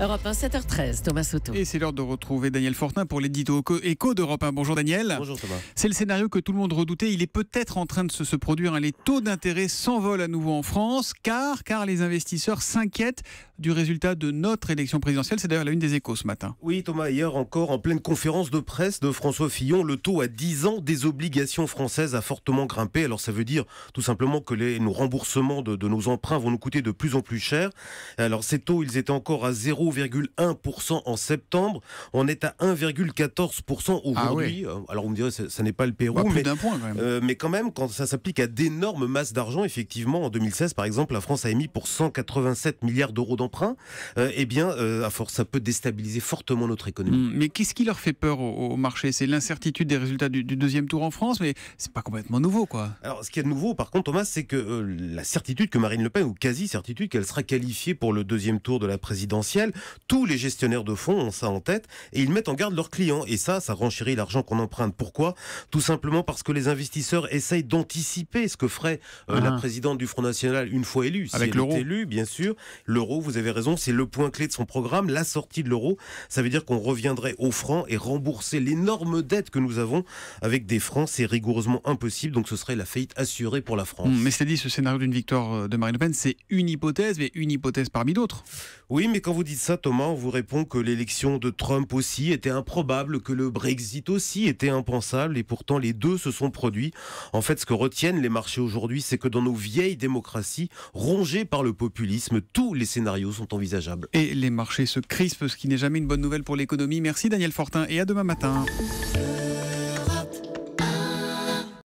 Europe 1, 7h13, Thomas Soto. Et c'est l'heure de retrouver Daniel Fortin pour l'édito écho d'Europe 1. Bonjour Daniel. Bonjour Thomas. C'est le scénario que tout le monde redoutait. Il est peut-être en train de se, produire. Hein. Les taux d'intérêt s'envolent à nouveau en France car, car les investisseurs s'inquiètent du résultat de notre élection présidentielle. C'est d'ailleurs la une des échos ce matin. Oui Thomas, hier encore en pleine conférence de presse de François Fillon, le taux à 10 ans des obligations françaises a fortement grimpé. Alors ça veut dire tout simplement que les, nos remboursements de, nos emprunts vont nous coûter de plus en plus cher. Alors ces taux, ils étaient encore à zéro 0,1% en septembre. On est à 1,14% ah aujourd'hui. Euh, alors on me dirait, ça, ça n'est pas le Pérou. Bah, mais, point, quand même. Euh, mais quand même, quand ça s'applique à d'énormes masses d'argent, effectivement, en 2016, par exemple, la France a émis pour 187 milliards d'euros d'emprunts. Euh, eh bien, à force, ça peut déstabiliser fortement notre économie. Hum, mais qu'est-ce qui leur fait peur au, marché C'est l'incertitude des résultats du, du, deuxième tour en France, mais c'est pas complètement nouveau, quoi. Alors, ce qui est nouveau, par contre, Thomas, c'est que la certitude que Marine Le Pen, ou quasi certitude qu'elle sera qualifiée pour le deuxième tour de la présidentielle, tous les gestionnaires de fonds ont ça en tête et ils mettent en garde leurs clients. Et ça, ça renchérit l'argent qu'on emprunte. Pourquoi Tout simplement parce que les investisseurs essayent d'anticiper ce que ferait euh, la ah. présidente du Front National une fois élue. Avec l'euro, bien sûr, l'euro, vous avez raison, c'est le point clé de son programme, la sortie de l'euro. Ça veut dire qu'on reviendrait au franc et rembourser l'énorme dette que nous avons avec des francs. C'est rigoureusement impossible, donc ce serait la faillite assurée pour la France. mais c'est dit, ce scénario d'une victoire euh, de Marine Le Pen, c'est une hypothèse, mais une hypothèse parmi d'autres. Oui, mais quand vous dites Thomas, on vous répond que l'élection de Trump aussi était improbable, que le Brexit aussi était impensable, et pourtant les deux se sont produits. En fait, ce que retiennent les marchés aujourd'hui, c'est que dans nos vieilles démocraties, rongées par le populisme, tous les scénarios sont envisageables. Et les marchés se crispent, ce qui n'est jamais une bonne nouvelle pour l'économie. Merci Daniel Fortin, et à demain matin.